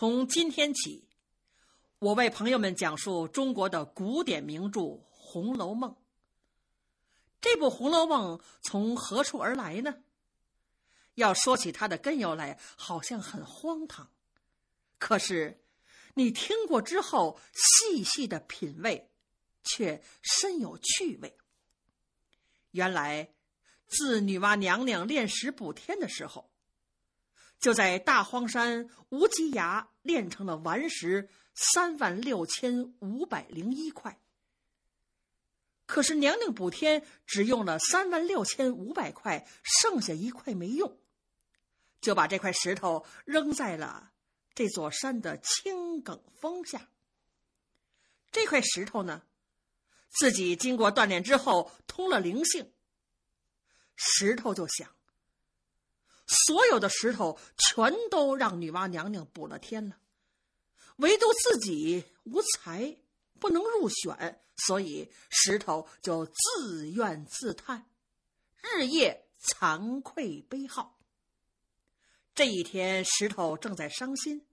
从今天起，我为朋友们讲述中国的古典名著《红楼梦》。这部《红楼梦》从何处而来呢？要说起它的根由来，好像很荒唐，可是你听过之后细细的品味，却深有趣味。原来，自女娲娘娘炼石补天的时候。就在大荒山无稽崖炼成了顽石三万六千五百零一块，可是娘娘补天只用了三万六千五百块，剩下一块没用，就把这块石头扔在了这座山的青埂峰下。这块石头呢，自己经过锻炼之后通了灵性，石头就想。所有的石头全都让女娲娘娘补了天了，唯独自己无才，不能入选，所以石头就自怨自叹，日夜惭愧悲号。这一天，石头正在伤心，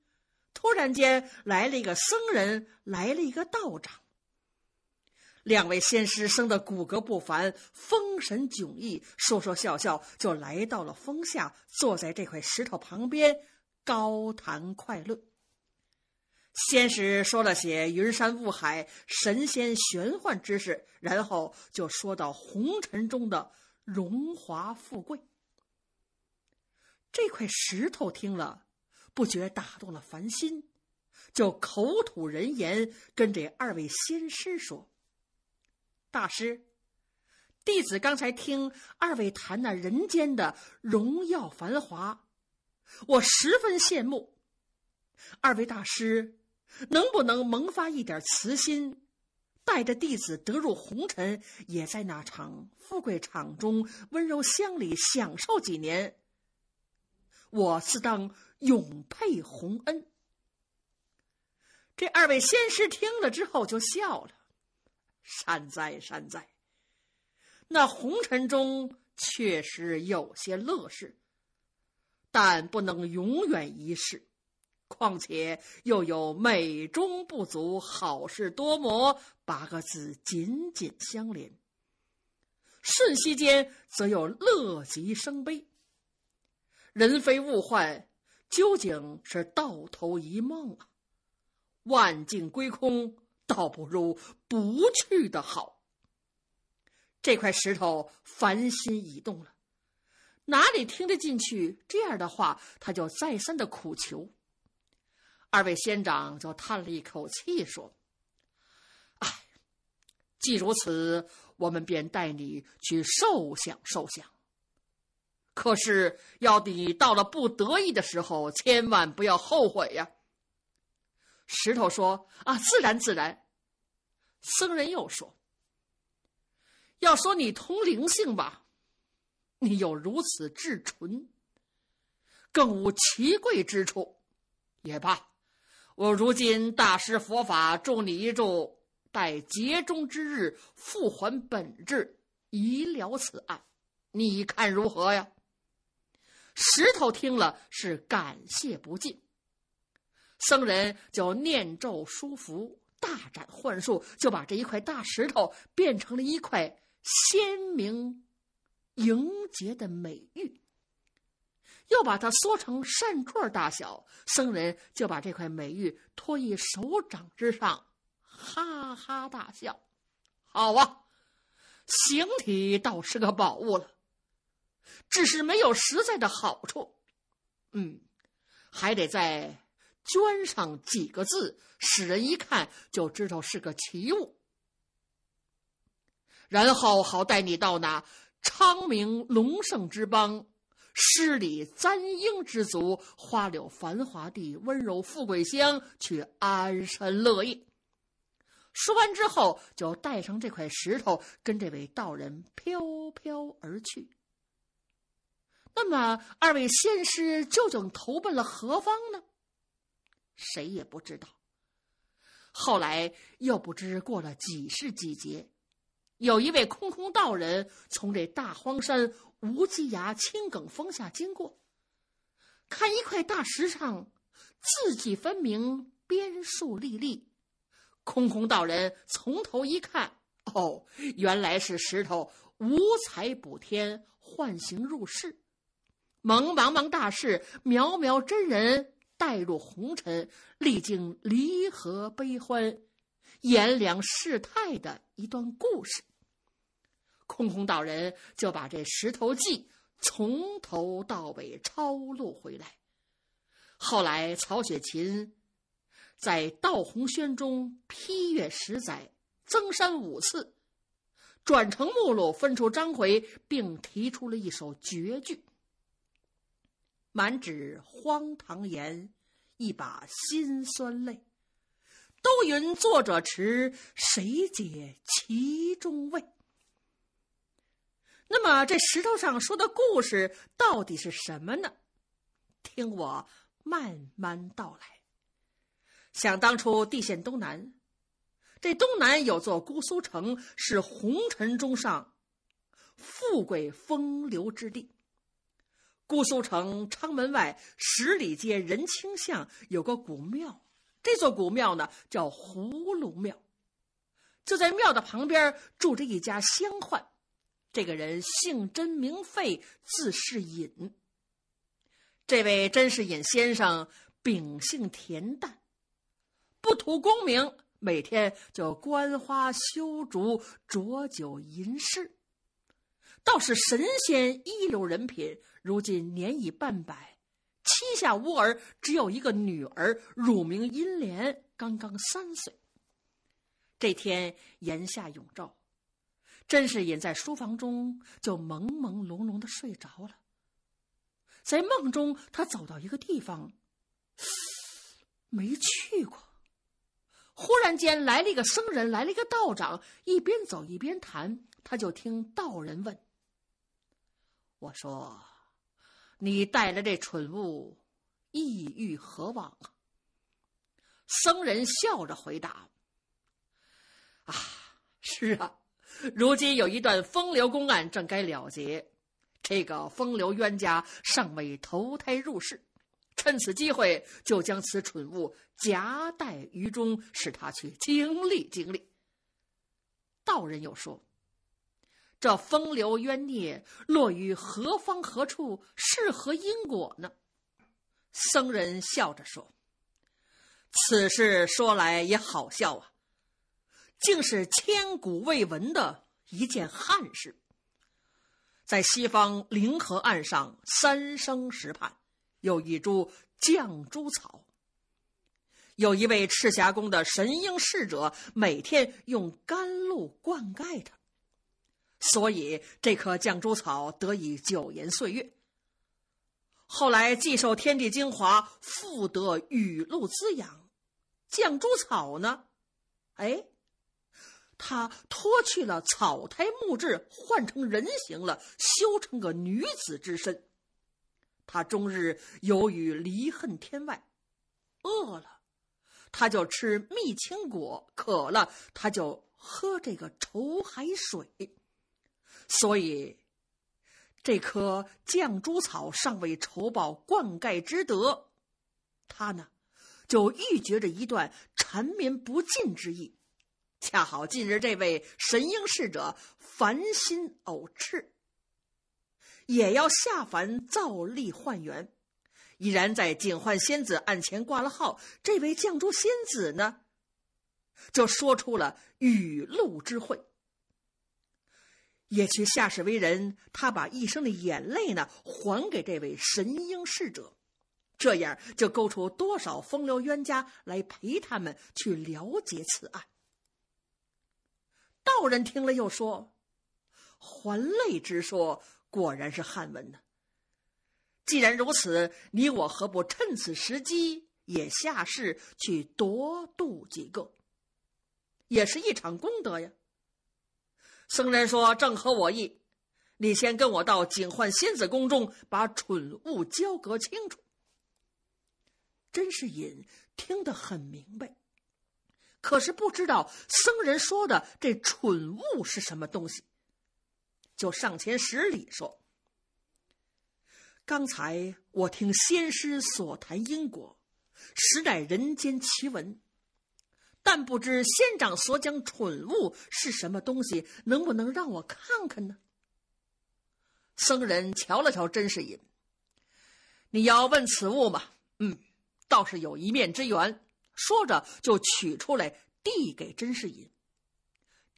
突然间来了一个僧人，来了一个道长。两位仙师生的骨骼不凡，风神迥异，说说笑笑就来到了峰下，坐在这块石头旁边，高谈快论。先是说了些云山雾海、神仙玄幻之事，然后就说到红尘中的荣华富贵。这块石头听了，不觉打动了凡心，就口吐人言，跟这二位仙师说。大师，弟子刚才听二位谈那人间的荣耀繁华，我十分羡慕。二位大师能不能萌发一点慈心，带着弟子得入红尘，也在那场富贵场中温柔乡里享受几年？我自当永佩洪恩。这二位仙师听了之后就笑了。善哉善哉，那红尘中确实有些乐事，但不能永远一世。况且又有“美中不足，好事多磨”八个字紧紧相连。瞬息间，则又乐极生悲。人非物换，究竟是道头一梦啊！万境归空。倒不如不去的好。这块石头烦心已动了，哪里听得进去这样的话？他就再三的苦求。二位仙长就叹了一口气说：“哎，既如此，我们便带你去受想受想。”可是要你到了不得已的时候，千万不要后悔呀。”石头说：“啊，自然自然。”僧人又说：“要说你通灵性吧，你又如此至纯，更无奇贵之处，也罢。我如今大师佛法助你一助，待劫中之日复还本质，以了此案，你看如何呀？”石头听了是感谢不尽。僧人就念咒书符，大展幻术，就把这一块大石头变成了一块鲜明莹洁的美玉，又把它缩成扇坠大小。僧人就把这块美玉托于手掌之上，哈哈大笑：“好啊，形体倒是个宝物了，只是没有实在的好处。嗯，还得在。”捐上几个字，使人一看就知道是个奇物，然后好带你到那昌明隆盛之邦、诗礼簪缨之族、花柳繁华地、温柔富贵乡去安身乐业。说完之后，就带上这块石头，跟这位道人飘飘而去。那么，二位仙师究竟投奔了何方呢？谁也不知道。后来又不知过了几世几劫，有一位空空道人从这大荒山无稽崖青埂峰下经过，看一块大石上字迹分明，边竖立立。空空道人从头一看，哦，原来是石头五彩补天，幻形入世，蒙茫茫大士，渺渺真人。带入红尘，历经离合悲欢、炎凉世态的一段故事。空空道人就把这《石头记》从头到尾抄录回来。后来，曹雪芹在《道红轩》中批阅十载，增删五次，转成目录，分出章回，并提出了一首绝句。满纸荒唐言，一把辛酸泪。都云作者痴，谁解其中味？那么这石头上说的故事到底是什么呢？听我慢慢道来。想当初，地陷东南，这东南有座姑苏城，是红尘中上富贵风流之地。姑苏城昌门外十里街仁清巷有个古庙，这座古庙呢叫葫芦庙。就在庙的旁边住着一家香宦，这个人姓甄名费，字世隐。这位甄世隐先生秉性恬淡，不图功名，每天就观花修竹，酌酒吟诗。倒是神仙一流人品，如今年已半百，膝下无儿，只有一个女儿，乳名殷莲，刚刚三岁。这天炎夏永昼，甄士隐在书房中就朦朦胧胧的睡着了。在梦中，他走到一个地方，没去过。忽然间来了一个僧人，来了一个道长，一边走一边谈，他就听道人问。我说：“你带来这蠢物，意欲何往啊？”僧人笑着回答：“啊，是啊，如今有一段风流公案，正该了结。这个风流冤家尚未投胎入世，趁此机会就将此蠢物夹带于中，使他去经历经历。”道人又说。这风流冤孽落于何方何处是何因果呢？僧人笑着说：“此事说来也好笑啊，竟是千古未闻的一件憾事。在西方灵河岸上三生石畔，有一株绛珠草，有一位赤霞宫的神瑛侍者，每天用甘露灌溉它。”所以，这棵绛珠草得以九延岁月。后来，既受天地精华，复得雨露滋养。绛珠草呢？哎，它脱去了草胎木质，换成人形了，修成个女子之身。他终日由于离恨天外。饿了，他就吃蜜青果；渴了，他就喝这个愁海水。所以，这颗绛珠草尚未酬报灌溉之德，它呢就预觉着一段缠绵不尽之意。恰好近日这位神瑛侍者烦心呕赤，也要下凡造历换缘，已然在警幻仙子案前挂了号。这位绛珠仙子呢，就说出了雨露之会。也许下世为人，他把一生的眼泪呢还给这位神鹰侍者，这样就勾出多少风流冤家来陪他们去了解此案。道人听了又说：“还泪之说，果然是汉文呢。既然如此，你我何不趁此时机也下世去夺渡几个，也是一场功德呀。”僧人说：“正合我意，你先跟我到警幻仙子宫中，把蠢物交割清楚。”甄士隐听得很明白，可是不知道僧人说的这蠢物是什么东西，就上前施礼说：“刚才我听仙师所谈因果，实乃人间奇闻。”但不知仙长所讲“蠢物”是什么东西，能不能让我看看呢？僧人瞧了瞧甄士隐，你要问此物吗？嗯，倒是有一面之缘。说着就取出来递给甄士隐。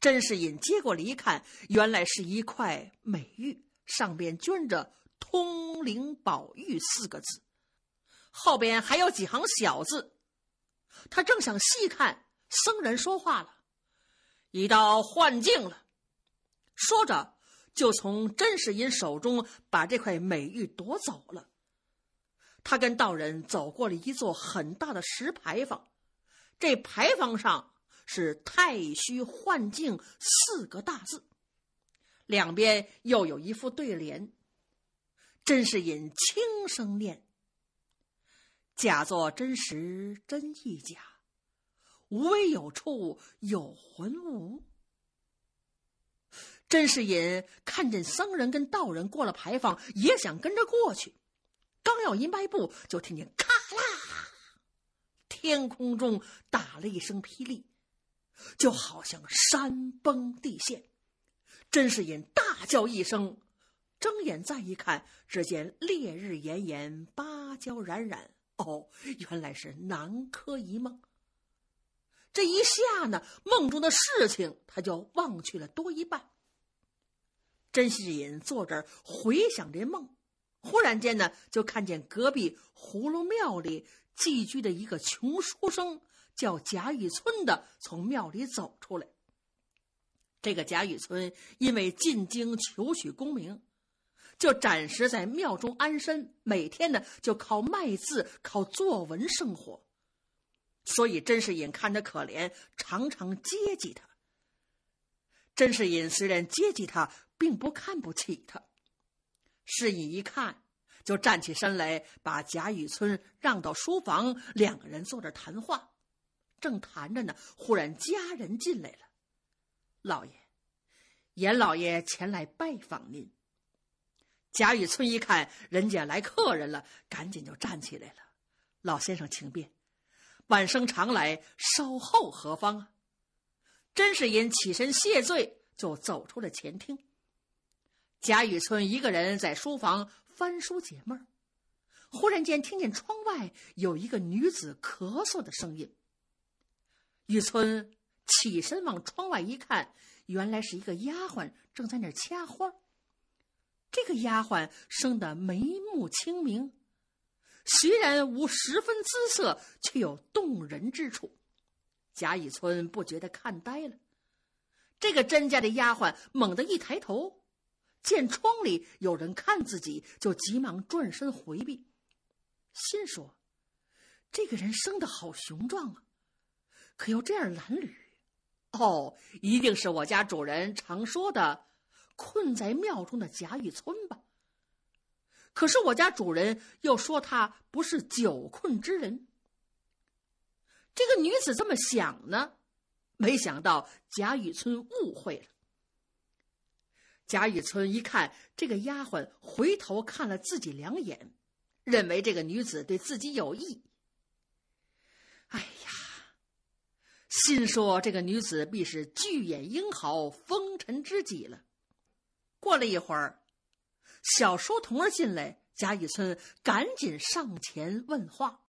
甄士隐接过来一看，原来是一块美玉，上边镌着“通灵宝玉”四个字，后边还有几行小字。他正想细看。僧人说话了，已到幻境了。说着，就从甄士隐手中把这块美玉夺走了。他跟道人走过了一座很大的石牌坊，这牌坊上是“太虚幻境”四个大字，两边又有一副对联。甄士隐轻声念：“假作真实，真亦假。”无为有处有魂无。甄士隐看见僧人跟道人过了牌坊，也想跟着过去，刚要一迈步，就听见“咔啦”，天空中打了一声霹雳，就好像山崩地陷。甄士隐大叫一声，睁眼再一看，只见烈日炎炎，芭蕉冉冉。哦，原来是南柯一梦。这一下呢，梦中的事情他就忘去了多一半。甄士隐坐这儿回想这梦，忽然间呢，就看见隔壁葫芦庙里寄居的一个穷书生，叫贾雨村的，从庙里走出来。这个贾雨村因为进京求取功名，就暂时在庙中安身，每天呢就靠卖字、靠作文生活。所以甄士隐看他可怜，常常接济他。甄士隐虽然接济他，并不看不起他。士隐一看，就站起身来，把贾雨村让到书房，两个人坐着谈话。正谈着呢，忽然家人进来了：“老爷，严老爷前来拜访您。”贾雨村一看，人家来客人了，赶紧就站起来了：“老先生，请便。”晚生常来，稍候何方啊？甄士隐起身谢罪，就走出了前厅。贾雨村一个人在书房翻书解闷儿，忽然间听见窗外有一个女子咳嗽的声音。雨村起身往窗外一看，原来是一个丫鬟正在那儿掐花。这个丫鬟生得眉目清明。虽然无十分姿色，却有动人之处。贾雨村不觉得看呆了。这个甄家的丫鬟猛地一抬头，见窗里有人看自己，就急忙转身回避，心说：“这个人生的好雄壮啊，可又这样褴褛。哦，一定是我家主人常说的困在庙中的贾雨村吧。”可是我家主人又说他不是久困之人。这个女子这么想呢，没想到贾雨村误会了。贾雨村一看这个丫鬟回头看了自己两眼，认为这个女子对自己有意。哎呀，心说这个女子必是巨眼英豪、风尘知己了。过了一会儿。小书童儿进来，贾雨村赶紧上前问话。